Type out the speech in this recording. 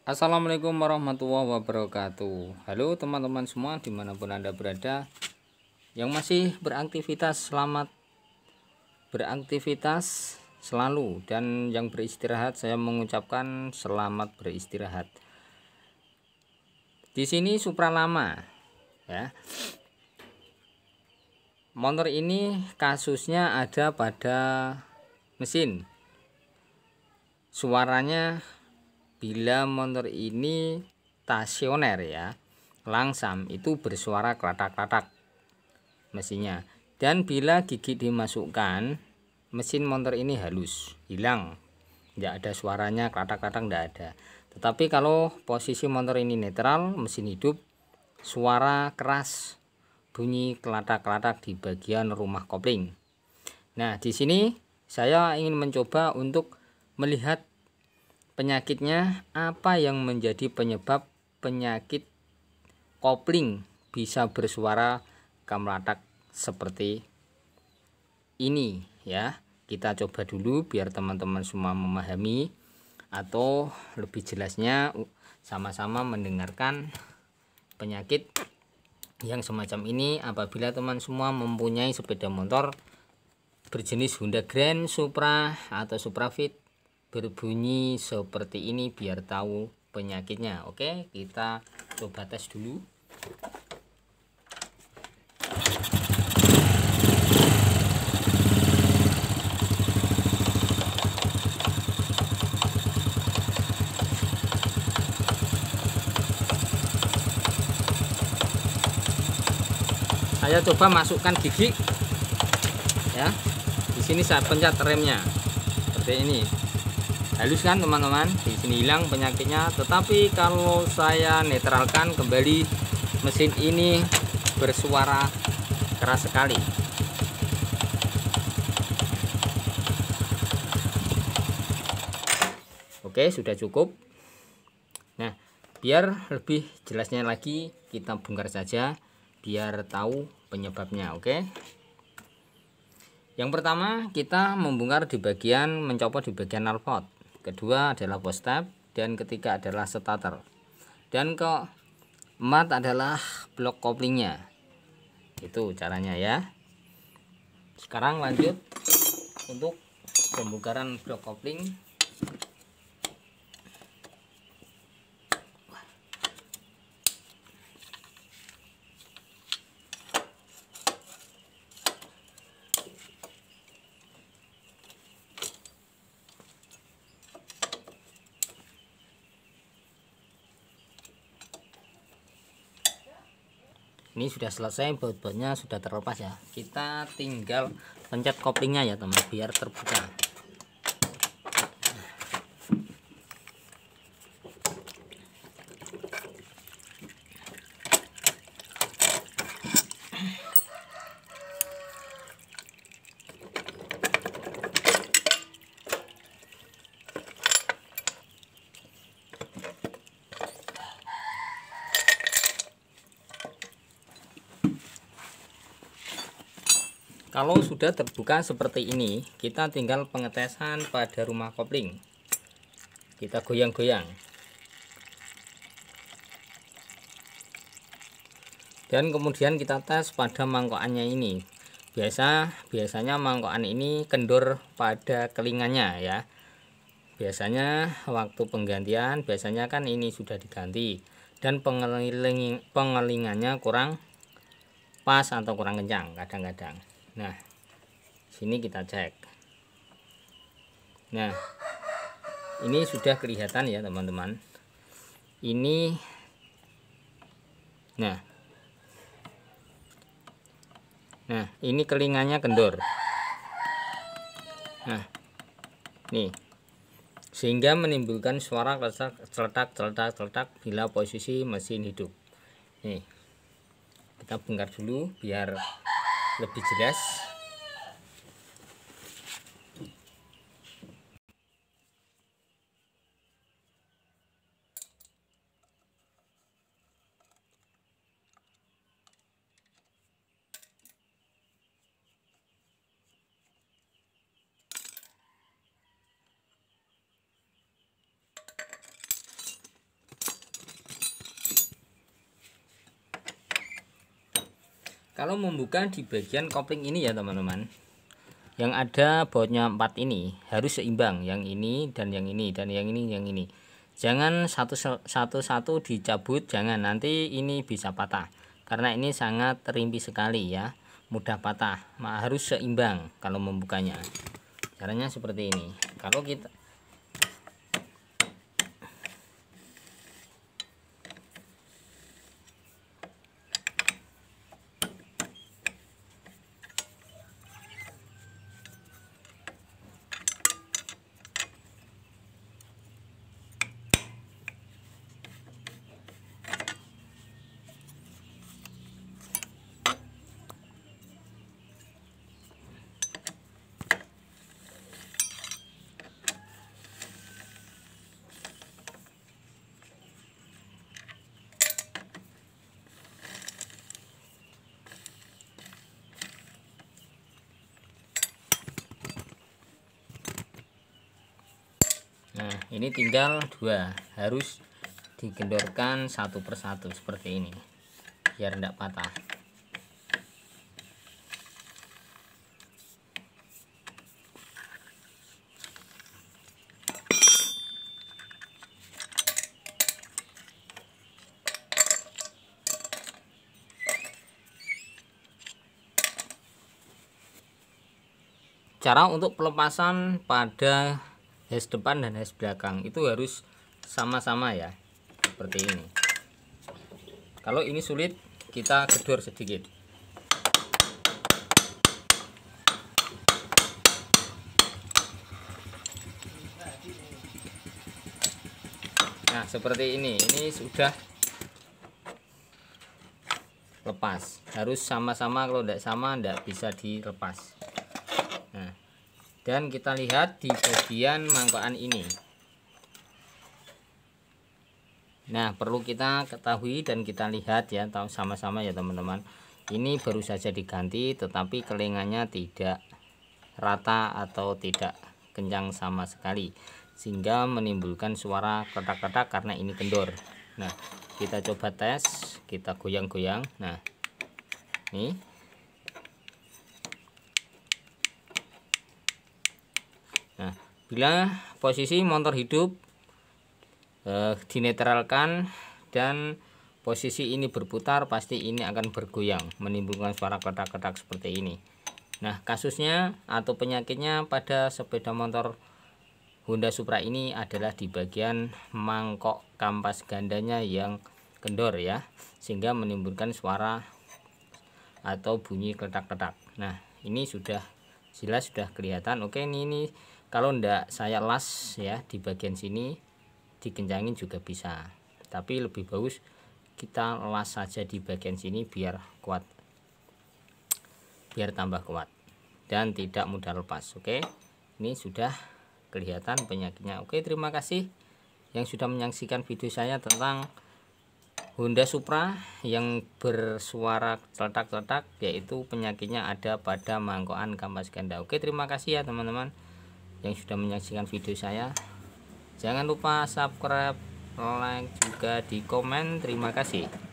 Assalamualaikum warahmatullahi wabarakatuh Halo teman-teman semua dimanapun anda berada Yang masih beraktivitas selamat Beraktivitas selalu Dan yang beristirahat saya mengucapkan selamat beristirahat Di sini Supra lama ya. Motor ini kasusnya ada pada mesin Suaranya bila motor ini stasioner ya langsam itu bersuara kelatak-kelatak mesinnya dan bila gigi dimasukkan mesin motor ini halus hilang tidak ada suaranya kelatak-kelatak tidak ada tetapi kalau posisi motor ini netral mesin hidup suara keras bunyi kelatak-kelatak di bagian rumah kopling nah di sini saya ingin mencoba untuk melihat penyakitnya apa yang menjadi penyebab penyakit kopling bisa bersuara kamlatak seperti ini ya kita coba dulu biar teman-teman semua memahami atau lebih jelasnya sama-sama mendengarkan penyakit yang semacam ini apabila teman semua mempunyai sepeda motor berjenis Honda Grand, Supra atau Supra Fit berbunyi seperti ini biar tahu penyakitnya oke kita coba tes dulu saya coba masukkan gigi ya di sini saya pencet remnya seperti ini halus kan teman-teman di sini hilang penyakitnya tetapi kalau saya netralkan kembali mesin ini bersuara keras sekali oke sudah cukup nah biar lebih jelasnya lagi kita bongkar saja biar tahu penyebabnya oke yang pertama kita membongkar di bagian mencopot di bagian nalpot kedua adalah post step dan ketiga adalah starter dan keempat adalah blok koplingnya itu caranya ya sekarang lanjut untuk pembukaran blok kopling ini sudah selesai baut-bautnya sudah terlepas ya kita tinggal pencet koplingnya ya teman biar terbuka kalau sudah terbuka seperti ini kita tinggal pengetesan pada rumah kopling kita goyang-goyang dan kemudian kita tes pada mangkokannya ini biasa biasanya mangkokan ini kendur pada kelingannya ya biasanya waktu penggantian biasanya kan ini sudah diganti dan pengeling, pengelingannya kurang pas atau kurang kencang kadang-kadang nah sini kita cek nah ini sudah kelihatan ya teman-teman ini nah nah ini kelingannya kendor nah nih sehingga menimbulkan suara celetak celetak celetak bila posisi mesin hidup nih kita bongkar dulu biar lebih jelas kalau membuka di bagian kopling ini ya teman-teman yang ada bautnya empat ini harus seimbang yang ini dan yang ini dan yang ini yang ini jangan satu-satu dicabut jangan nanti ini bisa patah karena ini sangat terimpi sekali ya mudah patah harus seimbang kalau membukanya caranya seperti ini kalau kita ini tinggal dua harus digendorkan satu persatu seperti ini biar tidak patah cara untuk pelepasan pada Hex depan dan hex belakang itu harus sama-sama ya seperti ini kalau ini sulit kita gedor sedikit nah seperti ini ini sudah lepas harus sama-sama kalau tidak sama tidak bisa dilepas dan kita lihat di bagian mangkokan ini nah perlu kita ketahui dan kita lihat ya tahu sama-sama ya teman-teman ini baru saja diganti tetapi kelingannya tidak rata atau tidak kencang sama sekali sehingga menimbulkan suara ketak-ketak karena ini kendor nah kita coba tes kita goyang-goyang nah ini. nah bila posisi motor hidup eh, dinetralkan dan posisi ini berputar pasti ini akan bergoyang menimbulkan suara kotak-kotak seperti ini nah kasusnya atau penyakitnya pada sepeda motor Honda Supra ini adalah di bagian mangkok kampas gandanya yang kendor ya sehingga menimbulkan suara atau bunyi kletak-kletak nah ini sudah jelas sudah kelihatan oke ini, ini kalau ndak saya las ya di bagian sini dikencangin juga bisa tapi lebih bagus kita las saja di bagian sini biar kuat biar tambah kuat dan tidak mudah lepas oke ini sudah kelihatan penyakitnya oke terima kasih yang sudah menyaksikan video saya tentang Honda Supra yang bersuara terletak-terletak, yaitu penyakitnya ada pada mangkoan kampas ganda oke terima kasih ya teman-teman yang sudah menyaksikan video saya jangan lupa subscribe like juga di komen terima kasih